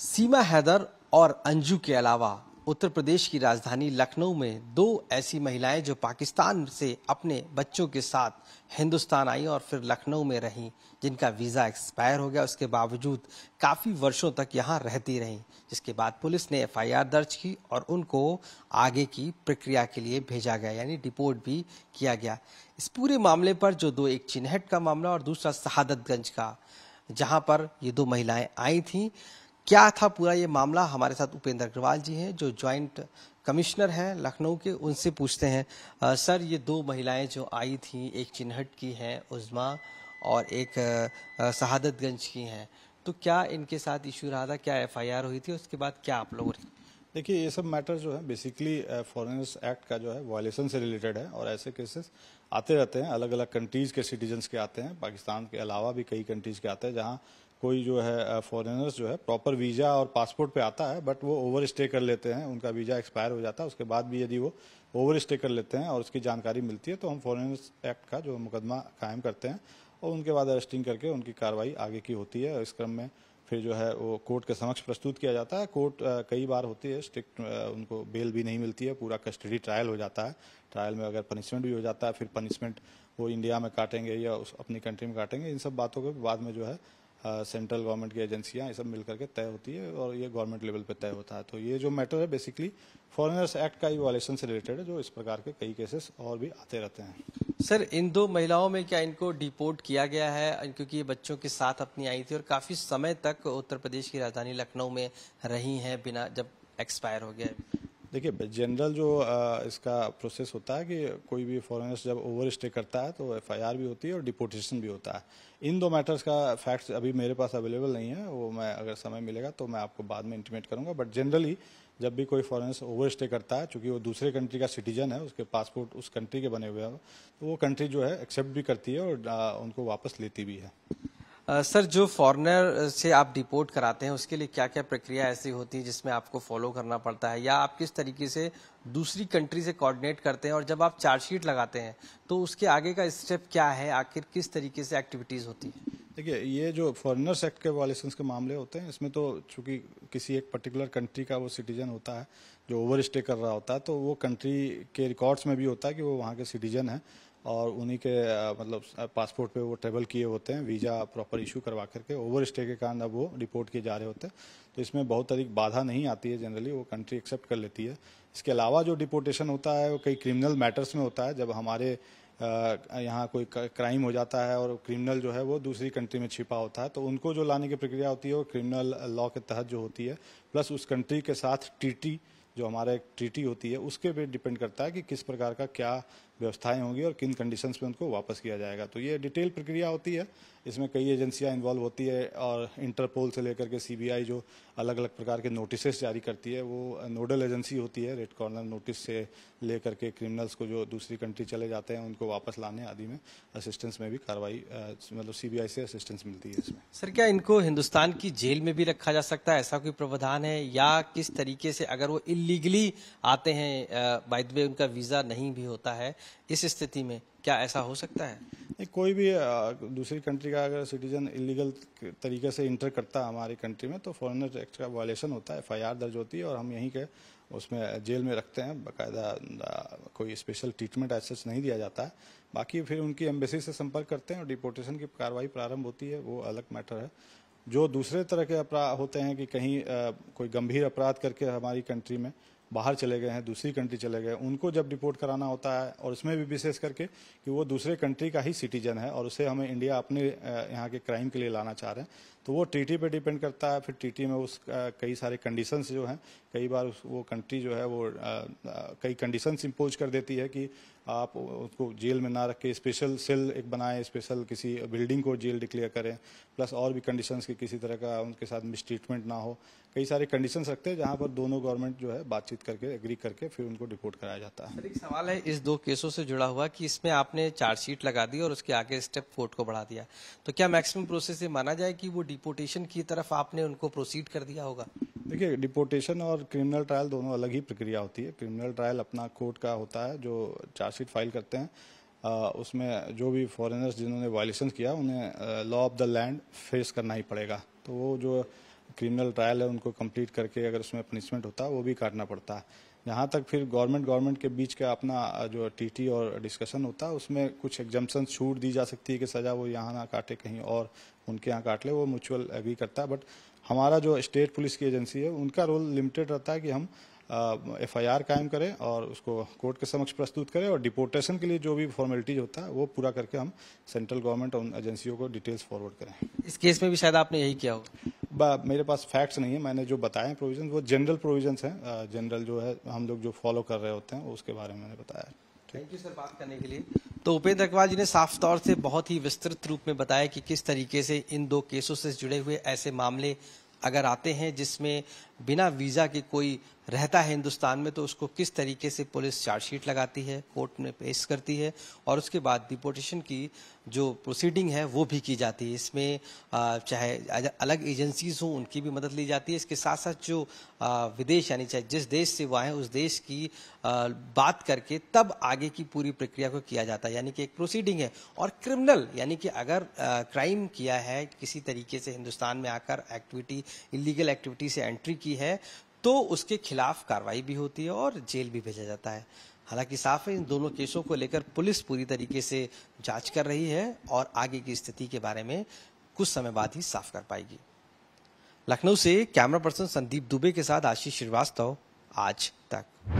सीमा हैदर और अंजू के अलावा उत्तर प्रदेश की राजधानी लखनऊ में दो ऐसी महिलाएं जो पाकिस्तान से अपने बच्चों के साथ हिंदुस्तान आई और फिर लखनऊ में रहीं जिनका वीज़ा एक्सपायर हो गया उसके बावजूद काफ़ी वर्षों तक यहां रहती रहीं जिसके बाद पुलिस ने एफआईआर दर्ज की और उनको आगे की प्रक्रिया के लिए भेजा गया यानी डिपोर्ट भी किया गया इस पूरे मामले पर जो दो एक चिन्हट का मामला और दूसरा शहादतगंज का जहाँ पर ये दो महिलाएँ आई थीं क्या था पूरा ये मामला हमारे साथ उपेंद्र अग्रवाल जी हैं जो ज्वाइंट कमिश्नर हैं लखनऊ के उनसे पूछते हैं आ, सर ये दो महिलाएं जो आई थी एक चिन्हट की हैं उजमा और एक शहादतगंज की हैं तो क्या इनके साथ इशू रहा था क्या एफआईआर हुई थी उसके बाद क्या आप लोगों ने देखिए ये सब मैटर जो है बेसिकली फॉरेनर्स एक्ट का जो है वायलेशन से रिलेटेड है और ऐसे केसेस आते रहते हैं अलग अलग कंट्रीज के सिटीजन्स के आते हैं पाकिस्तान के अलावा भी कई कंट्रीज के आते हैं जहाँ कोई जो है फॉरेनर्स जो है प्रॉपर वीज़ा और पासपोर्ट पे आता है बट वो ओवर स्टे कर लेते हैं उनका वीज़ा एक्सपायर हो जाता है उसके बाद भी यदि वो ओवर स्टे कर लेते हैं और उसकी जानकारी मिलती है तो हम फॉरेनर्स एक्ट का जो मुकदमा कायम करते हैं और उनके बाद अरेस्टिंग करके उनकी कार्रवाई आगे की होती है इस क्रम में फिर जो है वो कोर्ट के समक्ष प्रस्तुत किया जाता है कोर्ट कई बार होती है स्ट्रिक्ट उनको बेल भी नहीं मिलती है पूरा कस्टडी ट्रायल हो जाता है ट्रायल में अगर पनिशमेंट भी हो जाता है फिर पनिशमेंट वो इंडिया में काटेंगे या उस अपनी कंट्री में काटेंगे इन सब बातों के बाद में जो है सेंट्रल गवर्नमेंट की एजेंसियां ये सब मिलकर के तय होती है और ये गवर्नमेंट लेवल पे तय होता है तो ये जो मैटर है बेसिकली फॉरेनर्स एक्ट का ही वॉलेशन से रिलेटेड है जो इस प्रकार के कई केसेस और भी आते रहते हैं सर इन दो महिलाओं में क्या इनको डिपोर्ट किया गया है क्योंकि ये बच्चों के साथ अपनी आई थी और काफी समय तक उत्तर प्रदेश की राजधानी लखनऊ में रही है बिना जब एक्सपायर हो गया देखिए जनरल जो आ, इसका प्रोसेस होता है कि कोई भी फॉरेनर्स जब ओवर स्टे करता है तो एफआईआर भी होती है और डिपोटेशन भी होता है इन दो मैटर्स का फैक्ट्स अभी मेरे पास अवेलेबल नहीं है वो मैं अगर समय मिलेगा तो मैं आपको बाद में इंटीमेट करूंगा बट जनरली जब भी कोई फॉरेनर्स ओवर स्टे करता है चूंकि वो दूसरे कंट्री का सिटीजन है उसके पासपोर्ट उस कंट्री के बने हुए हैं तो वो कंट्री जो है एक्सेप्ट भी करती है और उनको वापस लेती भी है सर जो फॉरेनर से आप डिपोर्ट कराते हैं उसके लिए क्या क्या प्रक्रिया ऐसी होती है जिसमें आपको फॉलो करना पड़ता है या आप किस तरीके से दूसरी कंट्री से कोऑर्डिनेट करते हैं और जब आप चार्जशीट लगाते हैं तो उसके आगे का स्टेप क्या है आखिर किस तरीके से एक्टिविटीज होती है देखिए ये जो फॉरनर एक्ट के वॉलेशन के मामले होते हैं इसमें तो चूंकि किसी एक पर्टिकुलर कंट्री का वो सिटीजन होता है जो ओवर स्टे कर रहा होता है तो वो कंट्री के रिकॉर्ड्स में भी होता है कि वो वहाँ के सिटीजन है और उन्हीं के मतलब पासपोर्ट पे वो ट्रेवल किए होते हैं वीज़ा प्रॉपर इशू करवा करके ओवर स्टे के कारण अब वो रिपोर्ट किए जा रहे होते हैं तो इसमें बहुत अधिक बाधा नहीं आती है जनरली वो कंट्री एक्सेप्ट कर लेती है इसके अलावा जो डिपोर्टेशन होता है वो कई क्रिमिनल मैटर्स में होता है जब हमारे यहाँ कोई क्राइम हो जाता है और क्रिमिनल जो है वो दूसरी कंट्री में छिपा होता है तो उनको जो लाने की प्रक्रिया होती है वो क्रिमिनल लॉ के तहत जो होती है प्लस उस कंट्री के साथ ट्रीटी जो हमारा एक ट्रीटी होती है उसके पे डिपेंड करता है कि किस प्रकार का क्या व्यवस्थाएं होंगी और किन कंडीशंस में उनको वापस किया जाएगा तो ये डिटेल प्रक्रिया होती है इसमें कई एजेंसियां इन्वॉल्व होती है और इंटरपोल से लेकर के सीबीआई जो अलग अलग प्रकार के नोटिसेस जारी करती है वो नोडल एजेंसी होती है रेड कॉर्नर नोटिस से लेकर के क्रिमिनल्स को जो दूसरी कंट्री चले जाते हैं उनको वापस लाने आदि में असिस्टेंस में भी कार्रवाई मतलब सीबीआई से असिस्टेंस मिलती है इसमें सर क्या इनको हिंदुस्तान की जेल में भी रखा जा सकता है ऐसा कोई प्रावधान है या किस तरीके से अगर वो इलीगली आते हैं बाइद में उनका वीजा नहीं भी होता है इस स्थिति में क्या ऐसा हो सकता है कोई भी दूसरी कंट्री का अगर सिटीजन इलीगल तरीके से इंटर करता है हमारी कंट्री में तो फॉरनर एक्ट का वायलेशन होता है एफआईआर दर्ज होती है और हम यहीं के उसमें जेल में रखते हैं बाकायदा कोई स्पेशल ट्रीटमेंट ऐसा नहीं दिया जाता है बाकी फिर उनकी एम्बेसी से संपर्क करते हैं और डिपोर्टेशन की कार्रवाई प्रारंभ होती है वो अलग मैटर है जो दूसरे तरह के अपराध होते हैं कि कहीं आ, कोई गंभीर अपराध करके हमारी कंट्री में बाहर चले गए हैं दूसरी कंट्री चले गए उनको जब डिपोर्ट कराना होता है और उसमें भी विशेष करके कि वो दूसरे कंट्री का ही सिटीजन है और उसे हमें इंडिया अपने यहाँ के क्राइम के लिए लाना चाह रहे हैं तो वो ट्रीटी पे डिपेंड करता है फिर ट्रीटी में उस कई सारे कंडीशंस जो हैं कई बार वो कंट्री जो है वो कई कंडीशंस इम्पोज कर देती है कि आप उसको जेल में ना रख के स्पेशल सेल एक बनाएं स्पेशल किसी बिल्डिंग को जेल डिक्लेयर करें प्लस और भी कंडीशंस की किसी तरह का उनके साथ मिसट्रीटमेंट ना हो कई सारे कंडीशंस रखते हैं जहां पर दोनों गवर्नमेंट जो है बातचीत करके एग्री करके फिर उनको डिपोर्ट कराया जाता है एक सवाल है इस दो केसों से जुड़ा हुआ कि इसमें आपने चार्जशीट लगा दी और उसके आगे स्टेप कोर्ट को बढ़ा दिया तो क्या मैक्सिमम प्रोसेस ये माना जाए कि वो डिपोटेशन की तरफ आपने उनको प्रोसीड कर दिया होगा देखिए डिपोटेशन और क्रिमिनल ट्रायल दोनों अलग ही प्रक्रिया होती है क्रिमिनल ट्रायल अपना कोर्ट का होता है जो चार्जशीट फाइल करते हैं आ, उसमें जो भी फॉरेनर्स जिन्होंने वायलेशन किया उन्हें law of the land face करना ही पड़ेगा तो वो जो क्रिमिनल ट्रायल है उनको कंप्लीट करके अगर उसमें पनिशमेंट होता है वो भी काटना पड़ता है जहाँ तक फिर गवर्नमेंट गवर्नमेंट के बीच का अपना जो टीटी और डिस्कशन होता है उसमें कुछ एग्जम्पन छूट दी जा सकती है कि सजा वो यहाँ ना काटे कहीं और उनके यहाँ काट ले वो म्यूचुअल एग्री करता है बट हमारा जो स्टेट पुलिस की एजेंसी है उनका रोल लिमिटेड रहता है कि हम एफआईआर कायम करें और उसको कोर्ट के समक्ष प्रस्तुत करें और डिपोर्टेशन के लिए जो भी फॉर्मेलिटीज होता है वो पूरा करके हम सेंट्रल गवर्नमेंट और एजेंसियों को डिटेल्स फॉरवर्ड करें इस केस में भी शायद आपने यही किया होगा मेरे पास फैक्ट्स नहीं है मैंने जो बताए प्रोविजन वो जनरल प्रोविजन हैं जनरल जो है हम लोग जो फॉलो कर रहे होते हैं उसके बारे में मैंने बताया थैंक यू सर बात करने के लिए तो उपेंद्र अग्रवाल जी ने साफ तौर से बहुत ही विस्तृत रूप में बताया कि किस तरीके से इन दो केसों से जुड़े हुए ऐसे मामले अगर आते हैं जिसमें बिना वीजा के कोई रहता है हिंदुस्तान में तो उसको किस तरीके से पुलिस चार्जशीट लगाती है कोर्ट में पेश करती है और उसके बाद डिपोटेशन की जो प्रोसीडिंग है वो भी की जाती है इसमें चाहे अलग एजेंसीज हों उनकी भी मदद ली जाती है इसके साथ साथ जो विदेश यानी चाहे जिस देश से वो है उस देश की बात करके तब आगे की पूरी प्रक्रिया को किया जाता है यानी कि एक प्रोसीडिंग है और क्रिमिनल यानी कि अगर क्राइम किया है किसी तरीके से हिंदुस्तान में आकर एक्टिविटी इलीगल एक्टिविटी से एंट्री की की है तो उसके खिलाफ कार्रवाई भी होती है और जेल भी भेजा जाता है हालांकि साफ है इन दोनों केसों को लेकर पुलिस पूरी तरीके से जांच कर रही है और आगे की स्थिति के बारे में कुछ समय बाद ही साफ कर पाएगी लखनऊ से कैमरा पर्सन संदीप दुबे के साथ आशीष श्रीवास्तव आज तक